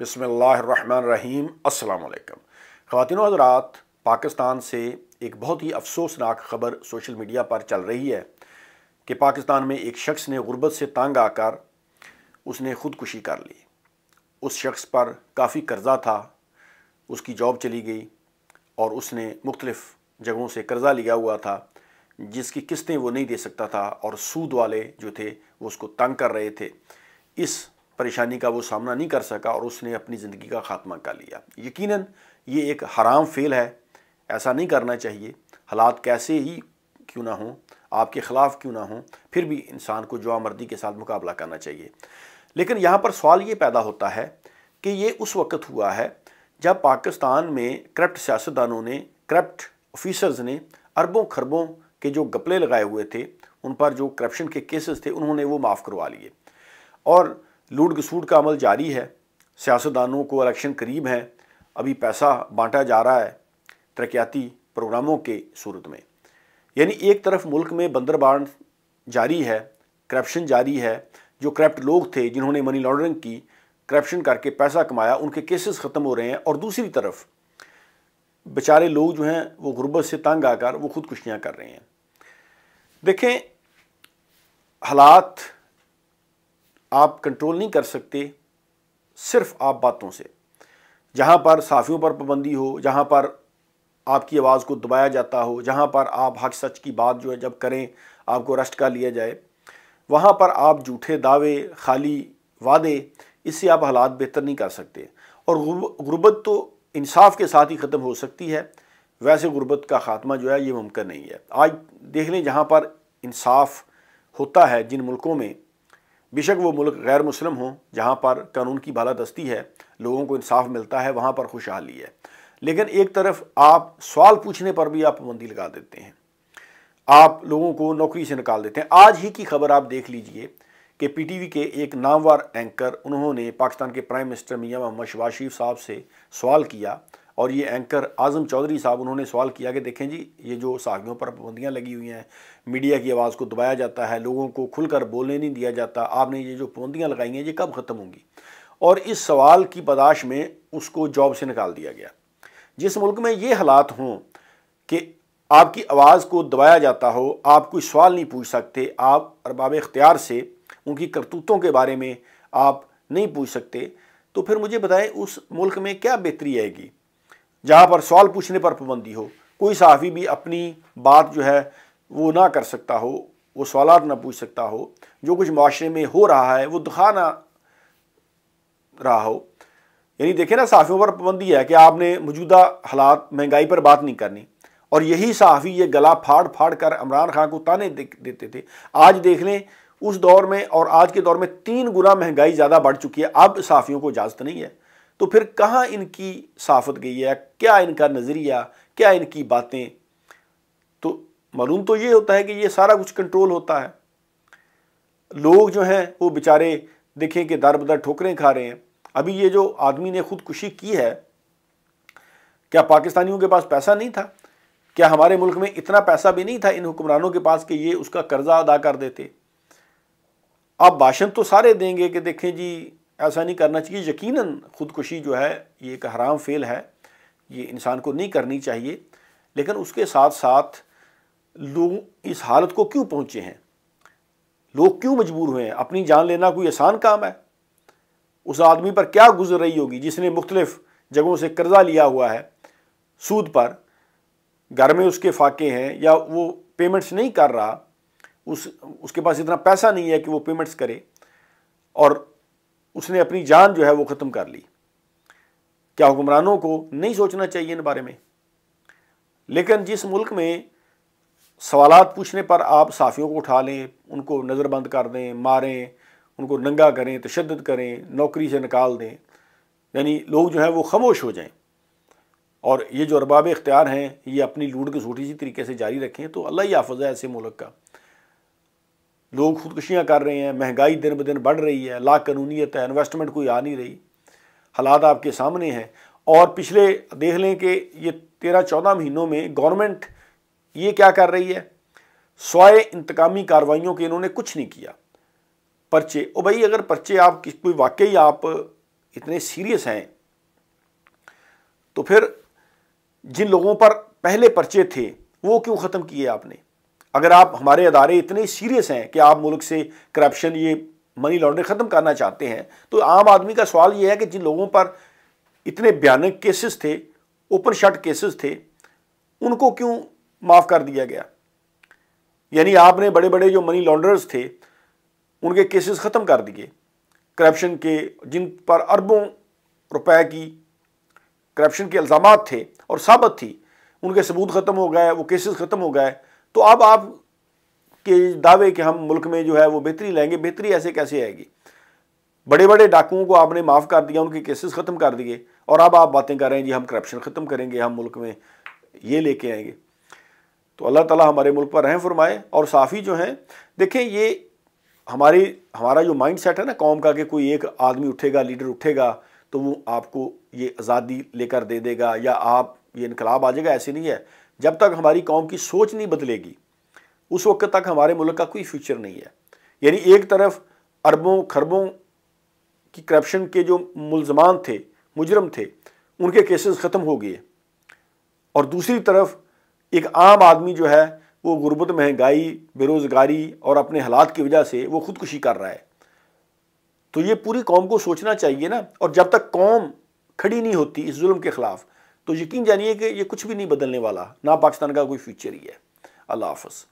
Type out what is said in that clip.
बसमीम अल्लाम ख़वातिन हजरात पाकिस्तान से एक बहुत ही अफसोसनाक ख़बर सोशल मीडिया पर चल रही है कि पाकिस्तान में एक शख्स ने गुर्बत से तंग आकर उसने ख़ुदकुशी कर ली उस शख्स पर काफ़ी कर्जा था उसकी जॉब चली गई और उसने मुख्तलफ़ जगहों से कर्ज़ा लिया हुआ था जिसकी किस्तें वो नहीं दे सकता था और सूद वाले जो थे वो उसको तंग कर रहे थे इस परेशानी का वो सामना नहीं कर सका और उसने अपनी ज़िंदगी का ख़ात्मा कर लिया यकीनन ये एक हराम फेल है ऐसा नहीं करना चाहिए हालात कैसे ही क्यों ना हों आपके ख़िलाफ़ क्यों ना हों फिर भी इंसान को जुआ मर्दी के साथ मुकाबला करना चाहिए लेकिन यहाँ पर सवाल ये पैदा होता है कि ये उस वक्त हुआ है जब पाकिस्तान में करप्ट सियासतदानों ने करप्ट ऑफिसर्स ने अरबों खरबों के जो गपले लगाए हुए थे उन पर जो करप्शन के केसेस थे उन्होंने वो माफ़ करवा लिए और लूट घसूट का अमल जारी है सियासतदानों को इलेक्शन करीब हैं अभी पैसा बांटा जा रहा है तरक्याती प्रोग्रामों के सूरत में यानी एक तरफ मुल्क में बंदरबांड जारी है करप्शन जारी है जो करप्ट लोग थे जिन्होंने मनी लॉन्ड्रिंग की करप्शन करके पैसा कमाया उनके केसेस ख़त्म हो रहे हैं और दूसरी तरफ बेचारे लोग जो हैं वो गुर्बत से तंग आकर वो खुदकुशियाँ कर रहे हैं देखें हालात आप कंट्रोल नहीं कर सकते सिर्फ आप बातों से जहाँ पर साफियों पर पाबंदी हो जहाँ पर आपकी आवाज़ को दबाया जाता हो जहाँ पर आप हक सच की बात जो है जब करें आपको अरेस्ट कर लिया जाए वहाँ पर आप झूठे दावे खाली वादे इससे आप हालात बेहतर नहीं कर सकते और गुर्बत तो इंसाफ के साथ ही ख़त्म हो सकती है वैसे गुर्बत का ख़ात्मा जो है ये मुमकिन नहीं है आज देख लें जहाँ पर इंसाफ होता है जिन मुल्कों में बेशक वो मुल्क गैर मुस्लिम हो जहाँ पर कानून की बालादस्ती है लोगों को इंसाफ मिलता है वहाँ पर खुशहाली है लेकिन एक तरफ आप सवाल पूछने पर भी आप पाबंदी लगा देते हैं आप लोगों को नौकरी से निकाल देते हैं आज ही की खबर आप देख लीजिए कि पीटीवी के एक नामवार एंकर उन्होंने पाकिस्तान के प्राइम मिनिस्टर मियाँ मोहम्मद शबाज शरीफ साहब से सवाल किया और ये एंकर आज़म चौधरी साहब उन्होंने सवाल किया कि देखें जी ये जो सागियों पर पाबंदियाँ लगी हुई हैं मीडिया की आवाज़ को दबाया जाता है लोगों को खुलकर बोलने नहीं दिया जाता आपने ये जो पाबंदियाँ लगाई हैं ये कब ख़त्म होंगी और इस सवाल की पदाश में उसको जॉब से निकाल दिया गया जिस मुल्क में ये हालात हों कि आपकी आवाज़ को दबाया जाता हो आप कोई सवाल नहीं पूछ सकते आप अरबाब इख्तियार से उनकी करतूतों के बारे में आप नहीं पूछ सकते तो फिर मुझे बताएं उस मुल्क में क्या बेहतरी आएगी जहाँ पर सवाल पूछने पर पाबंदी हो कोई सहाफ़ी भी अपनी बात जो है वो ना कर सकता हो वो सवाल ना पूछ सकता हो जो कुछ माशरे में हो रहा है वो दिखा ना रहा हो यानी देखें ना सहाफ़ियों पर पाबंदी है कि आपने मौजूदा हालात महंगाई पर बात नहीं करनी और यही सहाफ़ी ये गला फाड़ फाड़ कर इमरान खान को ताने दे, देते थे आज देख लें उस दौर में और आज के दौर में तीन गुना महंगाई ज़्यादा बढ़ चुकी है अब सहाफ़ियों को इजाज़त नहीं है तो फिर कहाँ इनकी साफत गई है क्या इनका नज़रिया क्या इनकी बातें तो मालूम तो ये होता है कि ये सारा कुछ कंट्रोल होता है लोग जो हैं वो बेचारे देखें कि दर बदर ठोकरें खा रहे हैं अभी ये जो आदमी ने खुदकुशी की है क्या पाकिस्तानियों के पास पैसा नहीं था क्या हमारे मुल्क में इतना पैसा भी नहीं था इन हुक्मरानों के पास कि ये उसका कर्जा अदा कर देते आप भाषण तो सारे देंगे कि देखें जी ऐसा नहीं करना चाहिए यकीनन ख़ुदकुशी जो है ये एक हराम फेल है ये इंसान को नहीं करनी चाहिए लेकिन उसके साथ साथ लोग इस हालत को क्यों पहुँचे हैं लोग क्यों मजबूर हुए हैं अपनी जान लेना कोई आसान काम है उस आदमी पर क्या गुजर रही होगी जिसने मुख्तलिफ़ जगहों से कर्ज़ा लिया हुआ है सूद पर घर में उसके फाके हैं या वो पेमेंट्स नहीं कर रहा उस उसके पास इतना पैसा नहीं है कि वो पेमेंट्स करे और उसने अपनी जान जो है वो ख़त्म कर ली क्या हुक्मरानों को नहीं सोचना चाहिए इन बारे में लेकिन जिस मुल्क में सवाल पूछने पर आप साफ़ियों को उठा लें उनको नज़रबंद कर दें मारें उनको नंगा करें तशद करें नौकरी से निकाल दें यानी लोग जो हैं वो खामोश हो जाएं और ये जो अरबाब इख्तियार हैं ये अपनी लूट के सूटी सी तरीके से जारी रखें तो अल्लाह ही हाफज है ऐसे मुल्क का लोग खुदकशियाँ कर रहे हैं महंगाई दिन ब दिन बढ़ रही है लाकानूनीत है इन्वेस्टमेंट कोई आ नहीं रही हालात आपके सामने हैं और पिछले देख लें कि ये तेरह चौदह महीनों में गवर्नमेंट ये क्या कर रही है सवाए इंतकामी कार्रवाइयों के इन्होंने कुछ नहीं किया पर्चे ओ भाई अगर पर्चे आप किस कोई वाकई आप इतने सीरियस हैं तो फिर जिन लोगों पर पहले पर्चे थे वो क्यों ख़त्म किए आपने अगर आप हमारे अदारे इतने सीरियस हैं कि आप मुल्क से करप्शन ये मनी लॉन्ड्रिंग ख़त्म करना चाहते हैं तो आम आदमी का सवाल ये है कि जिन लोगों पर इतने भयानक केसेस थे ओपन शट केसेस थे उनको क्यों माफ़ कर दिया गया यानी आपने बड़े बड़े जो मनी लॉन्ड्रर्स थे उनके केसेस ख़त्म कर दिए करप्शन के जिन पर अरबों रुपए की करप्शन के इल्ज़ाम थे और साबित थी उनके सबूत ख़त्म हो गए वो केसेस ख़त्म हो गए तो अब आप के दावे कि हम मुल्क में जो है वो बेहतरी लाएंगे बेहतरी ऐसे कैसे आएगी बड़े बड़े डाकुओं को आपने माफ़ कर दिया उनके केसेस ख़त्म कर दिए और अब आप बातें कर रहे हैं जी हम करप्शन ख़त्म करेंगे हम मुल्क में ये लेके आएंगे तो अल्लाह ताला हमारे मुल्क पर रहम फरमाए और साफ़ी जो हैं देखें ये हमारी हमारा जो माइंड सेट है ना कौम का कि कोई एक आदमी उठेगा लीडर उठेगा तो वो आपको ये आज़ादी लेकर दे देगा या आप ये इनकलाब आ जाएगा ऐसे नहीं है जब तक हमारी कौम की सोच नहीं बदलेगी उस वक्त तक हमारे मुल्क का कोई फ्यूचर नहीं है यानी एक तरफ अरबों खरबों की करप्शन के जो मुलजमान थे मुजरम थे उनके केसेस ख़त्म हो गए और दूसरी तरफ एक आम आदमी जो है वो गुरबत महंगाई बेरोज़गारी और अपने हालात की वजह से वो खुदकुशी कर रहा है तो ये पूरी कौम को सोचना चाहिए ना और जब तक कौम खड़ी नहीं होती इस जुल्म के ख़िलाफ़ तो यकीन जानिए कि ये कुछ भी नहीं बदलने वाला ना पाकिस्तान का कोई फ्यूचर ही है अल्लाह हाफ